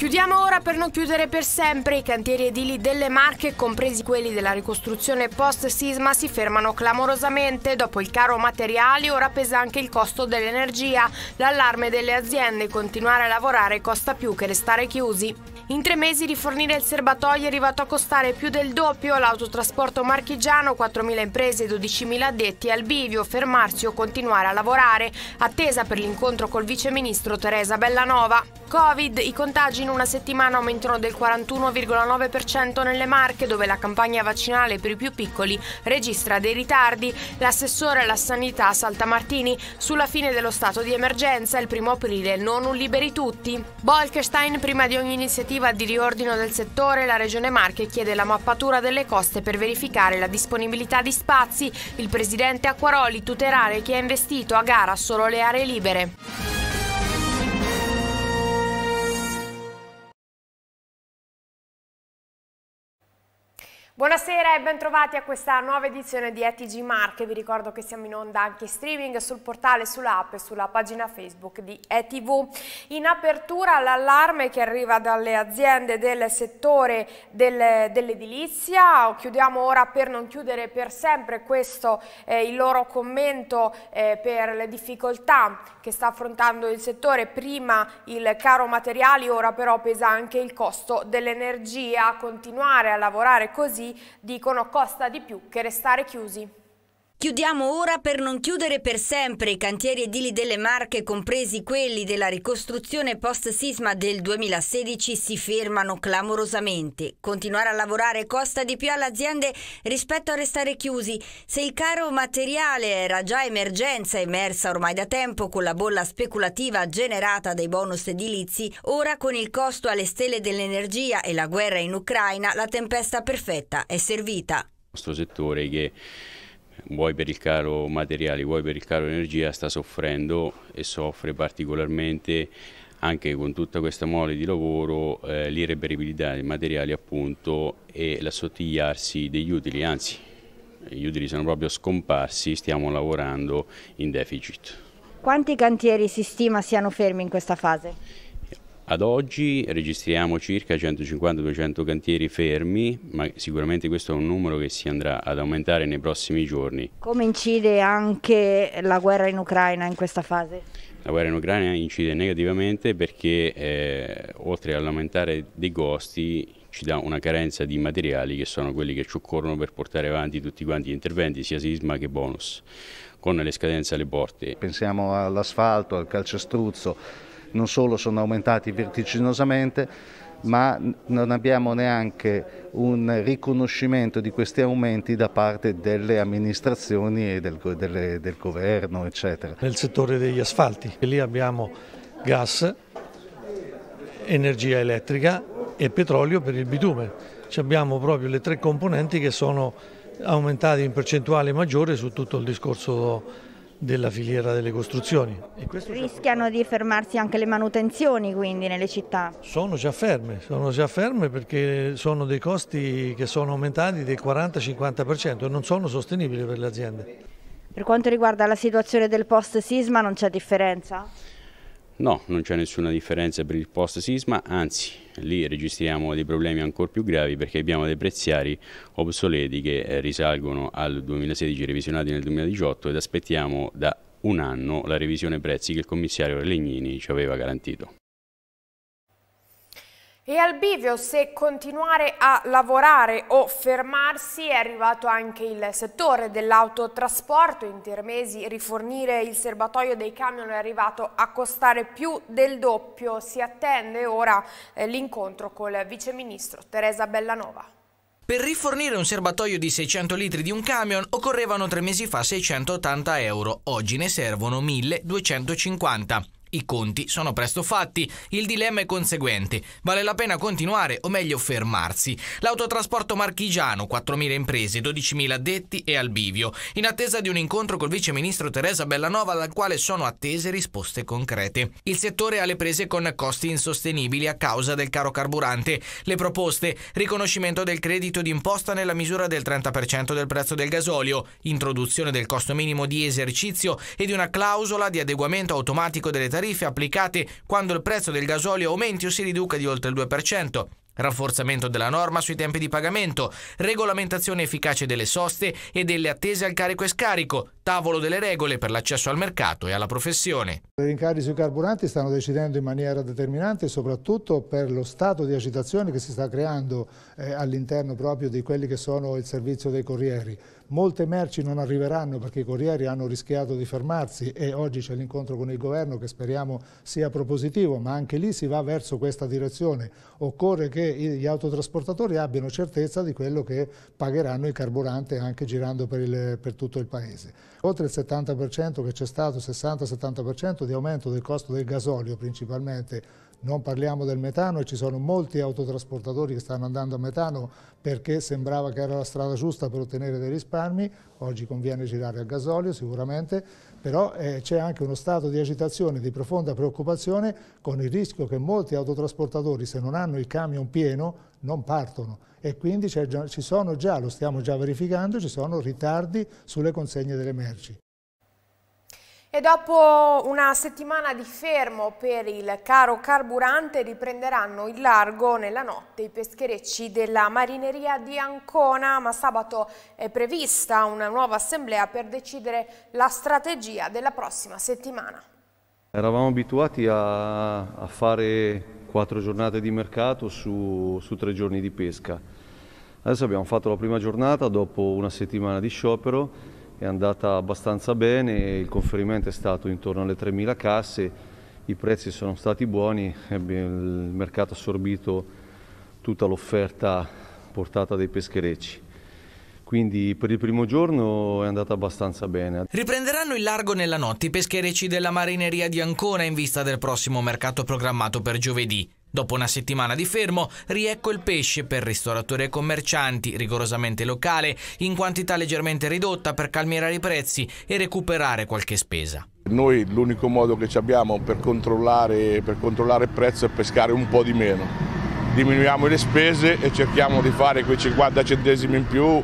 Chiudiamo ora per non chiudere per sempre. I cantieri edili delle Marche, compresi quelli della ricostruzione post-sisma, si fermano clamorosamente. Dopo il caro materiali, ora pesa anche il costo dell'energia. L'allarme delle aziende, continuare a lavorare costa più che restare chiusi. In tre mesi rifornire il serbatoio è arrivato a costare più del doppio. L'autotrasporto marchigiano, 4.000 imprese e 12.000 addetti al bivio, fermarsi o continuare a lavorare. Attesa per l'incontro col viceministro Teresa Bellanova. Covid, i contagi una settimana aumentano del 41,9% nelle Marche, dove la campagna vaccinale per i più piccoli registra dei ritardi. L'assessore alla sanità Saltamartini, sulla fine dello stato di emergenza, il primo aprile non un liberi tutti. Bolkestein, prima di ogni iniziativa di riordino del settore, la Regione Marche chiede la mappatura delle coste per verificare la disponibilità di spazi. Il presidente Acquaroli tutelare chi ha investito a gara solo le aree libere. Buonasera e bentrovati a questa nuova edizione di ETG Marche. Vi ricordo che siamo in onda anche in streaming sul portale, sull'app e sulla pagina Facebook di ETV. In apertura l'allarme che arriva dalle aziende del settore del, dell'edilizia. Chiudiamo ora per non chiudere per sempre questo eh, il loro commento eh, per le difficoltà che sta affrontando il settore. Prima il caro materiali, ora però pesa anche il costo dell'energia. Continuare a lavorare così dicono costa di più che restare chiusi. Chiudiamo ora per non chiudere per sempre i cantieri edili delle Marche, compresi quelli della ricostruzione post-sisma del 2016, si fermano clamorosamente. Continuare a lavorare costa di più alle aziende rispetto a restare chiusi. Se il caro materiale era già emergenza emersa ormai da tempo con la bolla speculativa generata dai bonus edilizi, ora con il costo alle stelle dell'energia e la guerra in Ucraina, la tempesta perfetta è servita. Il nostro settore che vuoi per il caro materiali, vuoi per il caro energia, sta soffrendo e soffre particolarmente anche con tutta questa mole di lavoro eh, l'irreperibilità dei materiali appunto e l'assottigliarsi degli utili, anzi gli utili sono proprio scomparsi, stiamo lavorando in deficit. Quanti cantieri si stima siano fermi in questa fase? Ad oggi registriamo circa 150-200 cantieri fermi, ma sicuramente questo è un numero che si andrà ad aumentare nei prossimi giorni. Come incide anche la guerra in Ucraina in questa fase? La guerra in Ucraina incide negativamente perché eh, oltre all'aumentare dei costi ci dà una carenza di materiali che sono quelli che ci occorrono per portare avanti tutti quanti gli interventi, sia sisma che bonus, con le scadenze alle porte. Pensiamo all'asfalto, al calcestruzzo, non solo sono aumentati vertiginosamente, ma non abbiamo neanche un riconoscimento di questi aumenti da parte delle amministrazioni e del, delle, del governo, eccetera. Nel settore degli asfalti, lì abbiamo gas, energia elettrica e petrolio per il bitume. Ci abbiamo proprio le tre componenti che sono aumentate in percentuale maggiore su tutto il discorso della filiera delle costruzioni. Rischiano di fermarsi anche le manutenzioni quindi nelle città? Sono già ferme, sono già ferme perché sono dei costi che sono aumentati del 40-50% e non sono sostenibili per le aziende. Per quanto riguarda la situazione del post sisma non c'è differenza? No, non c'è nessuna differenza per il post sisma, anzi lì registriamo dei problemi ancora più gravi perché abbiamo dei prezziari obsoleti che eh, risalgono al 2016 revisionati nel 2018 ed aspettiamo da un anno la revisione prezzi che il commissario Legnini ci aveva garantito. E al bivio se continuare a lavorare o fermarsi è arrivato anche il settore dell'autotrasporto. In Termesi rifornire il serbatoio dei camion è arrivato a costare più del doppio. Si attende ora eh, l'incontro col viceministro Teresa Bellanova. Per rifornire un serbatoio di 600 litri di un camion occorrevano tre mesi fa 680 euro, oggi ne servono 1250. I conti sono presto fatti, il dilemma è conseguente, vale la pena continuare o meglio fermarsi. L'autotrasporto marchigiano, 4.000 imprese, 12.000 addetti e al bivio, in attesa di un incontro col vice ministro Teresa Bellanova dal quale sono attese risposte concrete. Il settore ha le prese con costi insostenibili a causa del caro carburante. Le proposte, riconoscimento del credito d'imposta nella misura del 30% del prezzo del gasolio, introduzione del costo minimo di esercizio e di una clausola di adeguamento automatico delle tariffe tariffe applicate quando il prezzo del gasolio aumenti o si riduca di oltre il 2% rafforzamento della norma sui tempi di pagamento, regolamentazione efficace delle soste e delle attese al carico e scarico, tavolo delle regole per l'accesso al mercato e alla professione. I rincari sui carburanti stanno decidendo in maniera determinante soprattutto per lo stato di agitazione che si sta creando eh, all'interno proprio di quelli che sono il servizio dei corrieri molte merci non arriveranno perché i corrieri hanno rischiato di fermarsi e oggi c'è l'incontro con il governo che speriamo sia propositivo, ma anche lì si va verso questa direzione. Occorre che gli autotrasportatori abbiano certezza di quello che pagheranno il carburante anche girando per, il, per tutto il paese. Oltre il 70% che c'è stato, 60-70% di aumento del costo del gasolio principalmente non parliamo del metano e ci sono molti autotrasportatori che stanno andando a metano perché sembrava che era la strada giusta per ottenere dei risparmi, oggi conviene girare a gasolio sicuramente, però eh, c'è anche uno stato di agitazione, di profonda preoccupazione con il rischio che molti autotrasportatori se non hanno il camion pieno non partono e quindi già, ci sono già, lo stiamo già verificando, ci sono ritardi sulle consegne delle merci. E dopo una settimana di fermo per il caro carburante riprenderanno il largo nella notte i pescherecci della marineria di Ancona, ma sabato è prevista una nuova assemblea per decidere la strategia della prossima settimana. Eravamo abituati a, a fare quattro giornate di mercato su, su tre giorni di pesca. Adesso abbiamo fatto la prima giornata dopo una settimana di sciopero è andata abbastanza bene, il conferimento è stato intorno alle 3.000 casse, i prezzi sono stati buoni, il mercato ha assorbito tutta l'offerta portata dai pescherecci. Quindi per il primo giorno è andata abbastanza bene. Riprenderanno il largo nella notte i pescherecci della marineria di Ancona in vista del prossimo mercato programmato per giovedì. Dopo una settimana di fermo, riecco il pesce per ristoratori e commercianti, rigorosamente locale, in quantità leggermente ridotta per calmierare i prezzi e recuperare qualche spesa. Noi l'unico modo che abbiamo per controllare, per controllare il prezzo è pescare un po' di meno. Diminuiamo le spese e cerchiamo di fare quei 50 centesimi in più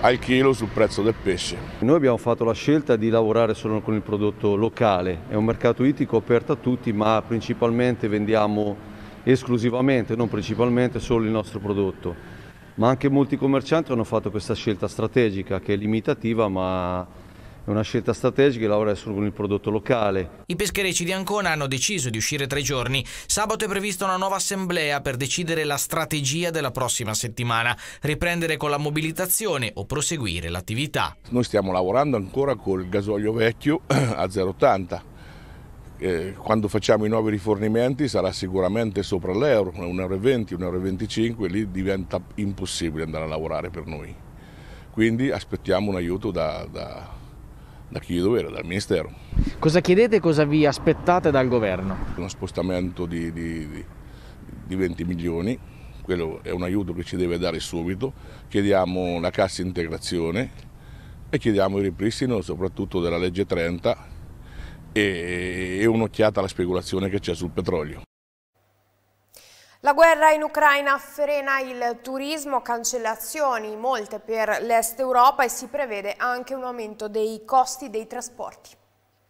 al chilo sul prezzo del pesce. Noi abbiamo fatto la scelta di lavorare solo con il prodotto locale, è un mercato ittico aperto a tutti ma principalmente vendiamo esclusivamente, non principalmente, solo il nostro prodotto. Ma anche molti commercianti hanno fatto questa scelta strategica che è limitativa ma è una scelta strategica e lavora solo con il prodotto locale. I pescherecci di Ancona hanno deciso di uscire tre giorni. Sabato è prevista una nuova assemblea per decidere la strategia della prossima settimana, riprendere con la mobilitazione o proseguire l'attività. Noi stiamo lavorando ancora col gasolio vecchio a 0,80 eh, quando facciamo i nuovi rifornimenti sarà sicuramente sopra l'euro, 1,20 euro, 1,25 lì diventa impossibile andare a lavorare per noi. Quindi aspettiamo un aiuto da, da, da chi di dovere, dal Ministero. Cosa chiedete e cosa vi aspettate dal Governo? Uno spostamento di, di, di 20 milioni, quello è un aiuto che ci deve dare subito. Chiediamo la cassa integrazione e chiediamo il ripristino soprattutto della legge 30 e, e un'occhiata alla speculazione che c'è sul petrolio. La guerra in Ucraina frena il turismo, cancellazioni molte per l'est Europa e si prevede anche un aumento dei costi dei trasporti.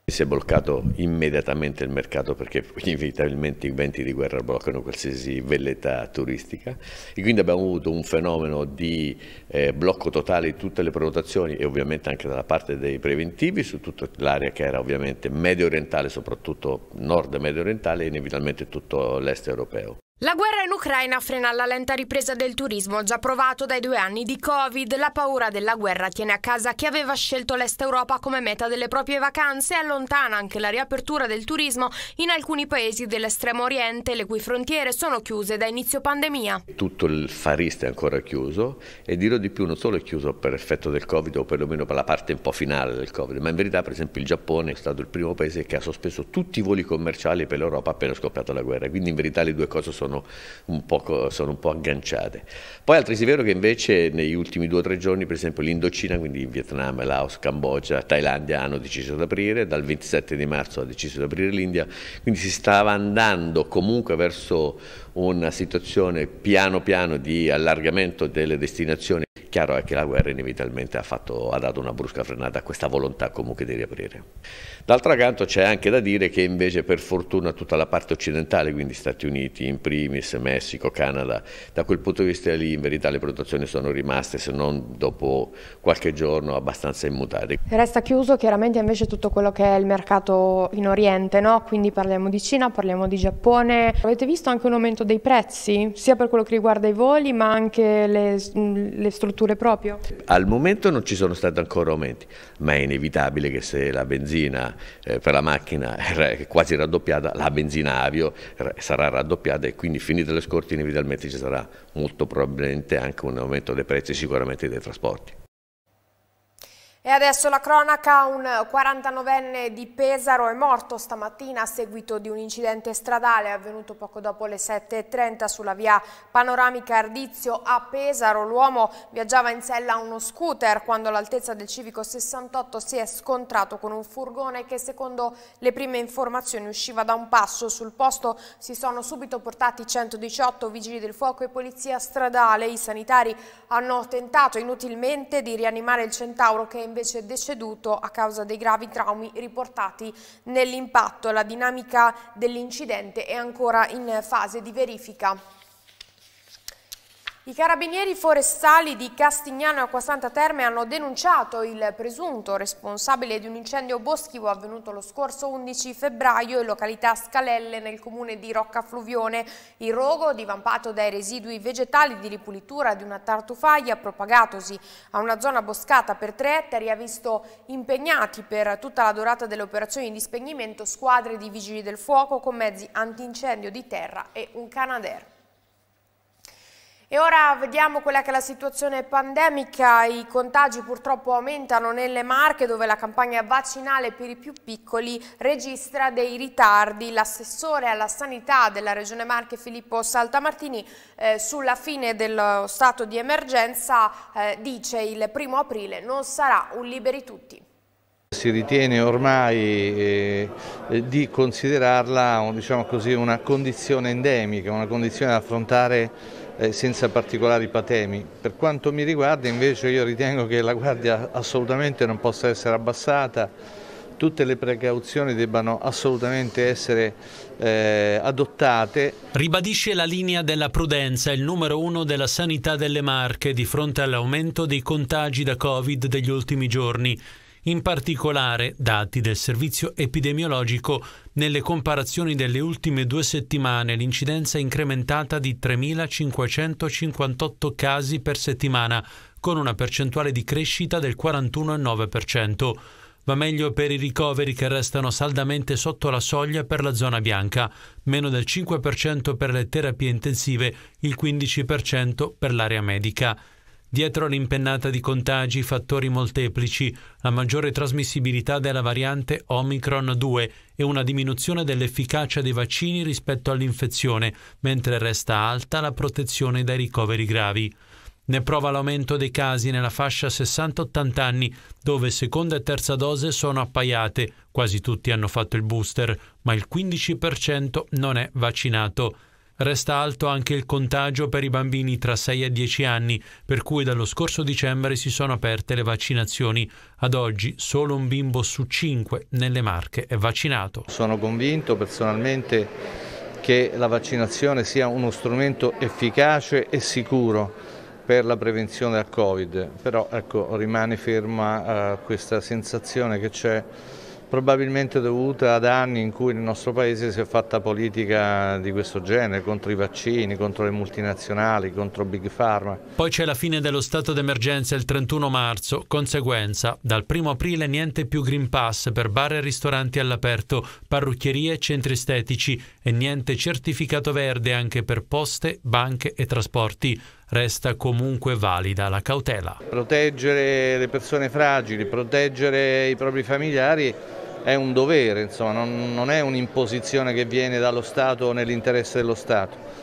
Si è bloccato immediatamente il mercato perché inevitabilmente i venti di guerra bloccano qualsiasi velletà turistica e quindi abbiamo avuto un fenomeno di eh, blocco totale di tutte le prenotazioni e ovviamente anche dalla parte dei preventivi su tutta l'area che era ovviamente medio orientale, soprattutto nord medio orientale e inevitabilmente tutto l'est europeo. La guerra in Ucraina frena la lenta ripresa del turismo già provato dai due anni di Covid. La paura della guerra tiene a casa chi aveva scelto l'Est Europa come meta delle proprie vacanze e allontana anche la riapertura del turismo in alcuni paesi dell'estremo oriente, le cui frontiere sono chiuse da inizio pandemia. Tutto il Far East è ancora chiuso e dirò di più, non solo è chiuso per effetto del Covid o perlomeno per la parte un po' finale del Covid, ma in verità per esempio il Giappone è stato il primo paese che ha sospeso tutti i voli commerciali per l'Europa appena scoppiata la guerra. Quindi in verità le due cose sono sono un, poco, sono un po' agganciate. Poi altresì è vero che invece negli ultimi due o tre giorni per esempio l'Indocina, quindi Vietnam, Laos, Cambogia, Thailandia hanno deciso di aprire, dal 27 di marzo ha deciso di aprire l'India, quindi si stava andando comunque verso una situazione piano piano di allargamento delle destinazioni chiaro è che la guerra inevitabilmente ha, fatto, ha dato una brusca frenata a questa volontà comunque di riaprire. D'altro canto c'è anche da dire che invece per fortuna tutta la parte occidentale, quindi Stati Uniti in primis, Messico, Canada, da quel punto di vista lì in verità le produzioni sono rimaste se non dopo qualche giorno abbastanza immutate. Resta chiuso chiaramente invece tutto quello che è il mercato in Oriente, no? quindi parliamo di Cina, parliamo di Giappone. Avete visto anche un aumento dei prezzi, sia per quello che riguarda i voli ma anche le, le strutture fatture proprio? Al momento non ci sono stati ancora aumenti, ma è inevitabile che se la benzina eh, per la macchina è quasi raddoppiata, la benzina avio eh, sarà raddoppiata e quindi finite le scorte inevitabilmente ci sarà molto probabilmente anche un aumento dei prezzi sicuramente dei trasporti. E adesso la cronaca, un 49enne di Pesaro è morto stamattina a seguito di un incidente stradale avvenuto poco dopo le 7.30 sulla via panoramica Ardizio a Pesaro. L'uomo viaggiava in sella a uno scooter quando all'altezza del civico 68 si è scontrato con un furgone che secondo le prime informazioni usciva da un passo. Sul posto si sono subito portati 118 vigili del fuoco e polizia stradale. I sanitari hanno tentato inutilmente di rianimare il centauro che è invece deceduto a causa dei gravi traumi riportati nell'impatto. La dinamica dell'incidente è ancora in fase di verifica. I carabinieri forestali di Castignano e Acquasanta Terme hanno denunciato il presunto responsabile di un incendio boschivo avvenuto lo scorso 11 febbraio in località Scalelle nel comune di Roccafluvione. Il rogo, divampato dai residui vegetali di ripulitura di una tartufaglia propagatosi a una zona boscata per tre ettari, ha visto impegnati per tutta la durata delle operazioni di spegnimento squadre di vigili del fuoco con mezzi antincendio di terra e un Canadair. E ora vediamo quella che è la situazione pandemica, i contagi purtroppo aumentano nelle Marche dove la campagna vaccinale per i più piccoli registra dei ritardi. L'assessore alla sanità della Regione Marche Filippo Saltamartini eh, sulla fine dello stato di emergenza eh, dice il primo aprile non sarà un liberi tutti si ritiene ormai eh, di considerarla diciamo così, una condizione endemica, una condizione da affrontare eh, senza particolari patemi. Per quanto mi riguarda invece io ritengo che la guardia assolutamente non possa essere abbassata, tutte le precauzioni debbano assolutamente essere eh, adottate. Ribadisce la linea della prudenza, il numero uno della sanità delle Marche di fronte all'aumento dei contagi da Covid degli ultimi giorni in particolare dati del servizio epidemiologico nelle comparazioni delle ultime due settimane l'incidenza è incrementata di 3.558 casi per settimana, con una percentuale di crescita del 41,9%. Va meglio per i ricoveri che restano saldamente sotto la soglia per la zona bianca, meno del 5% per le terapie intensive, il 15% per l'area medica. Dietro l'impennata di contagi, fattori molteplici, la maggiore trasmissibilità della variante Omicron 2 e una diminuzione dell'efficacia dei vaccini rispetto all'infezione, mentre resta alta la protezione dai ricoveri gravi. Ne prova l'aumento dei casi nella fascia 60-80 anni, dove seconda e terza dose sono appaiate, quasi tutti hanno fatto il booster, ma il 15% non è vaccinato. Resta alto anche il contagio per i bambini tra 6 e 10 anni, per cui dallo scorso dicembre si sono aperte le vaccinazioni. Ad oggi solo un bimbo su 5 nelle Marche è vaccinato. Sono convinto personalmente che la vaccinazione sia uno strumento efficace e sicuro per la prevenzione del Covid, però ecco, rimane ferma eh, questa sensazione che c'è probabilmente dovuta ad anni in cui nel nostro paese si è fatta politica di questo genere, contro i vaccini, contro le multinazionali, contro Big Pharma. Poi c'è la fine dello stato d'emergenza il 31 marzo, conseguenza, dal 1 aprile niente più Green Pass per bar e ristoranti all'aperto, parrucchierie e centri estetici e niente certificato verde anche per poste, banche e trasporti resta comunque valida la cautela. Proteggere le persone fragili, proteggere i propri familiari è un dovere, insomma, non, non è un'imposizione che viene dallo Stato o nell'interesse dello Stato.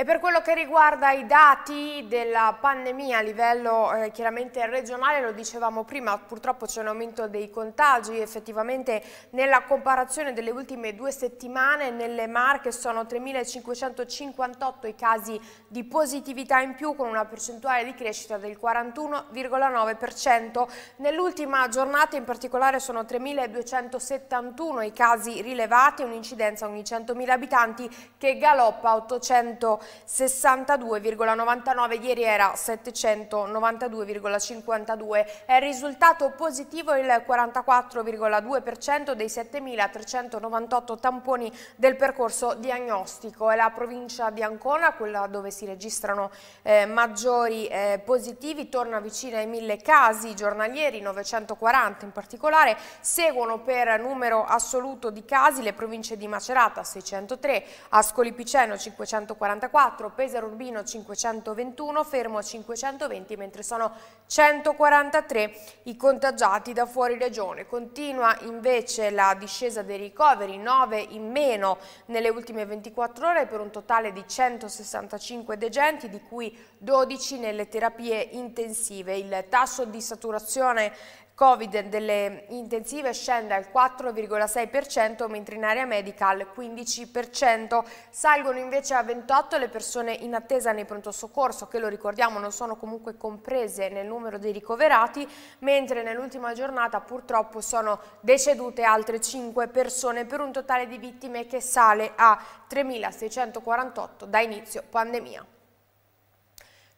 E per quello che riguarda i dati della pandemia a livello eh, chiaramente regionale, lo dicevamo prima, purtroppo c'è un aumento dei contagi, effettivamente nella comparazione delle ultime due settimane nelle Marche sono 3.558 i casi di positività in più con una percentuale di crescita del 41,9%. Nell'ultima giornata in particolare sono 3.271 i casi rilevati, un'incidenza ogni 100.000 abitanti che galoppa 800 62,99, ieri era 792,52. È risultato positivo il 44,2% dei 7.398 tamponi del percorso diagnostico. È la provincia di Ancona, quella dove si registrano eh, maggiori eh, positivi, torna vicino ai 1.000 casi giornalieri, 940 in particolare, seguono per numero assoluto di casi le province di Macerata 603, Ascoli Piceno 544, 4, Pesaro Urbino 521, fermo 520, mentre sono 143 i contagiati da fuori regione. Continua invece la discesa dei ricoveri, 9 in meno nelle ultime 24 ore per un totale di 165 degenti, di cui 12 nelle terapie intensive. Il tasso di saturazione Covid delle intensive scende al 4,6%, mentre in area medica al 15%. Salgono invece a 28 le persone in attesa nei pronto soccorso, che lo ricordiamo non sono comunque comprese nel numero dei ricoverati, mentre nell'ultima giornata purtroppo sono decedute altre 5 persone per un totale di vittime che sale a 3.648 da inizio pandemia.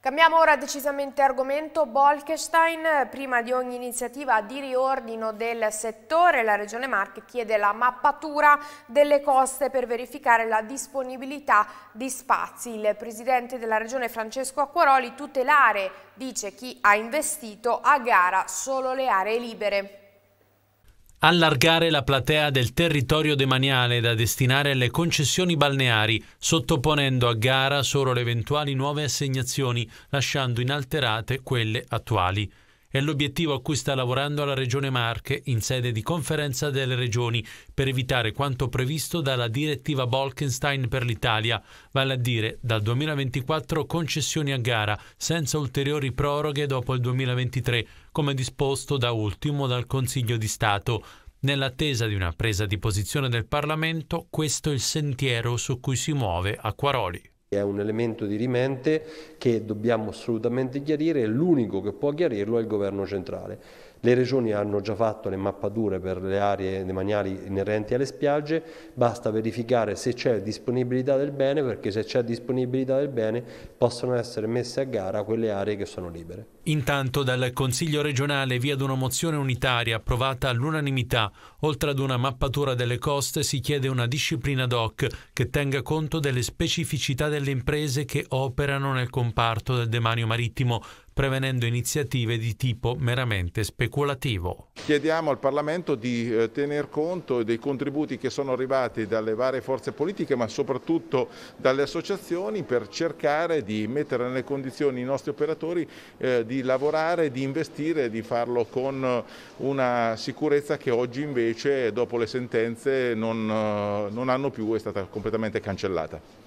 Cambiamo ora decisamente argomento. Bolkestein, prima di ogni iniziativa di riordino del settore, la Regione Marche chiede la mappatura delle coste per verificare la disponibilità di spazi. Il Presidente della Regione Francesco Acquaroli tutelare, dice chi ha investito, a gara solo le aree libere. Allargare la platea del territorio demaniale da destinare alle concessioni balneari, sottoponendo a gara solo le eventuali nuove assegnazioni, lasciando inalterate quelle attuali. È l'obiettivo a cui sta lavorando la Regione Marche in sede di conferenza delle regioni per evitare quanto previsto dalla direttiva Bolkenstein per l'Italia, vale a dire dal 2024 concessioni a gara senza ulteriori proroghe dopo il 2023 come disposto da ultimo dal Consiglio di Stato. Nell'attesa di una presa di posizione del Parlamento, questo è il sentiero su cui si muove Acquaroli. È un elemento di rimente che dobbiamo assolutamente chiarire e l'unico che può chiarirlo è il governo centrale. Le regioni hanno già fatto le mappature per le aree demaniali inerenti alle spiagge, basta verificare se c'è disponibilità del bene perché se c'è disponibilità del bene possono essere messe a gara quelle aree che sono libere. Intanto dal Consiglio regionale, via ad una mozione unitaria approvata all'unanimità, oltre ad una mappatura delle coste, si chiede una disciplina DOC che tenga conto delle specificità delle imprese che operano nel comparto del demanio marittimo, prevenendo iniziative di tipo meramente speculativo. Chiediamo al Parlamento di eh, tener conto dei contributi che sono arrivati dalle varie forze politiche ma soprattutto dalle associazioni per cercare di mettere nelle condizioni i nostri operatori eh, di lavorare, di investire, di farlo con una sicurezza che oggi invece dopo le sentenze non, eh, non hanno più, è stata completamente cancellata.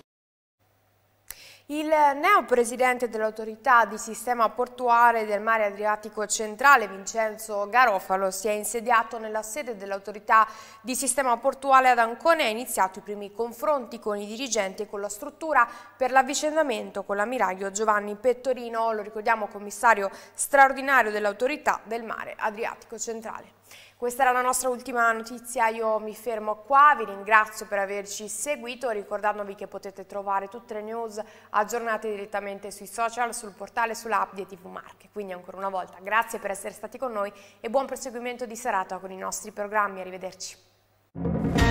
Il neo presidente dell'autorità di sistema portuale del mare Adriatico centrale, Vincenzo Garofalo, si è insediato nella sede dell'autorità di sistema portuale ad Ancona e ha iniziato i primi confronti con i dirigenti e con la struttura per l'avvicendamento con l'ammiraglio Giovanni Pettorino, lo ricordiamo commissario straordinario dell'autorità del mare Adriatico centrale. Questa era la nostra ultima notizia, io mi fermo qua, vi ringrazio per averci seguito, ricordandovi che potete trovare tutte le news aggiornate direttamente sui social, sul portale, sull'app di TV Marche. Quindi ancora una volta grazie per essere stati con noi e buon proseguimento di serata con i nostri programmi, arrivederci.